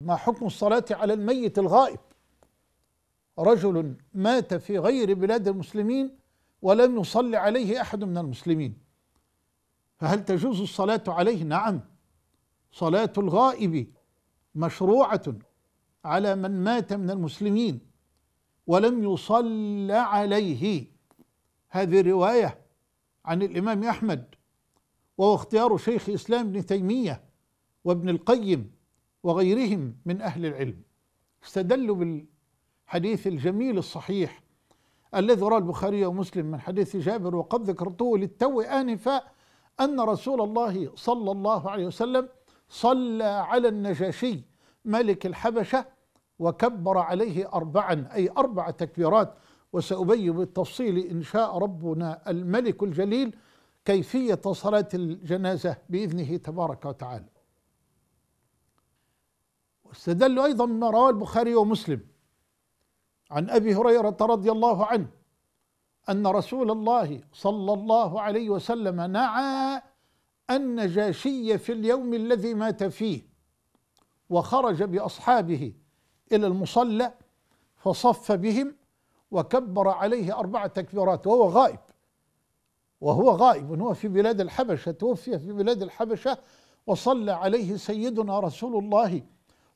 ما حكم الصلاة على الميت الغائب رجل مات في غير بلاد المسلمين ولم يصلي عليه أحد من المسلمين فهل تجوز الصلاة عليه؟ نعم صلاة الغائب مشروعة على من مات من المسلمين ولم يصلى عليه هذه رواية عن الإمام أحمد وهو اختيار شيخ إسلام ابن تيمية وابن القيم وغيرهم من أهل العلم استدلوا بالحديث الجميل الصحيح الذي رواه البخاري ومسلم من حديث جابر وقد ذكرته للتو آنفا أن رسول الله صلى الله عليه وسلم صلى على النجاشي ملك الحبشة وكبر عليه أربعا أي أربع تكبيرات وسأبين بالتفصيل إن شاء ربنا الملك الجليل كيفية صلاة الجنازة بإذنه تبارك وتعالى استدلوا أيضا بما رواه البخاري ومسلم عن أبي هريرة رضي الله عنه أن رسول الله صلى الله عليه وسلم نعى النجاشي في اليوم الذي مات فيه وخرج بأصحابه إلى المصلى فصف بهم وكبر عليه أربع تكبيرات وهو غائب وهو غائب هو في بلاد الحبشة توفي في بلاد الحبشة وصلى عليه سيدنا رسول الله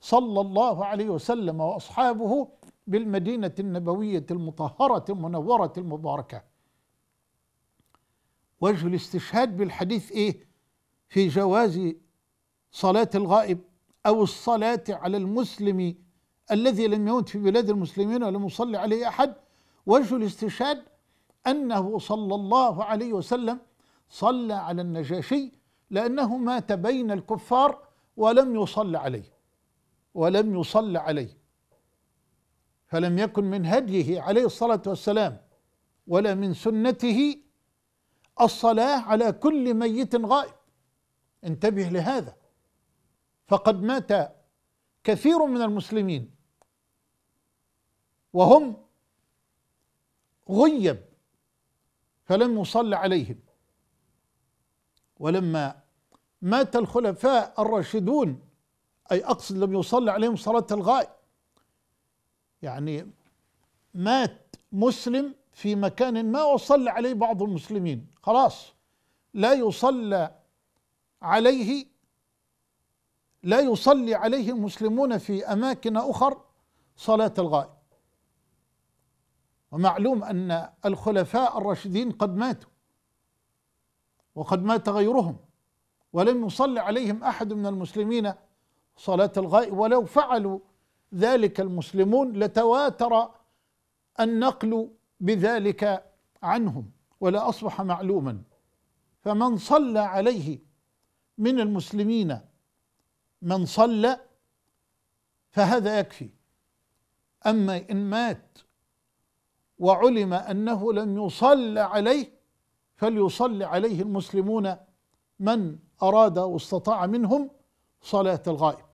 صلى الله عليه وسلم واصحابه بالمدينه النبويه المطهره المنوره المباركه وجه الاستشهاد بالحديث ايه في جواز صلاه الغائب او الصلاه على المسلم الذي لم يمت في بلاد المسلمين ولم يصلي عليه احد وجه الاستشهاد انه صلى الله عليه وسلم صلى على النجاشي لانه مات بين الكفار ولم يصل عليه ولم يصل عليه فلم يكن من هديه عليه الصلاة والسلام ولا من سنته الصلاة على كل ميت غائب انتبه لهذا فقد مات كثير من المسلمين وهم غيب فلم يصل عليهم ولما مات الخلفاء الراشدون أي أقصد لم يصلي عليهم صلاة الغاية يعني مات مسلم في مكان ما وصلى عليه بعض المسلمين خلاص لا يصلى عليه لا يصلي عليه المسلمون في أماكن أخر صلاة الغائب ومعلوم أن الخلفاء الراشدين قد ماتوا وقد مات غيرهم ولم يصلي عليهم أحد من المسلمين صلاة الغائب ولو فعلوا ذلك المسلمون لتواتر النقل بذلك عنهم ولا أصبح معلوما فمن صلى عليه من المسلمين من صلى فهذا يكفي أما إن مات وعلم أنه لم يصلى عليه فليصلي عليه المسلمون من أراد واستطاع منهم صلاة الغائب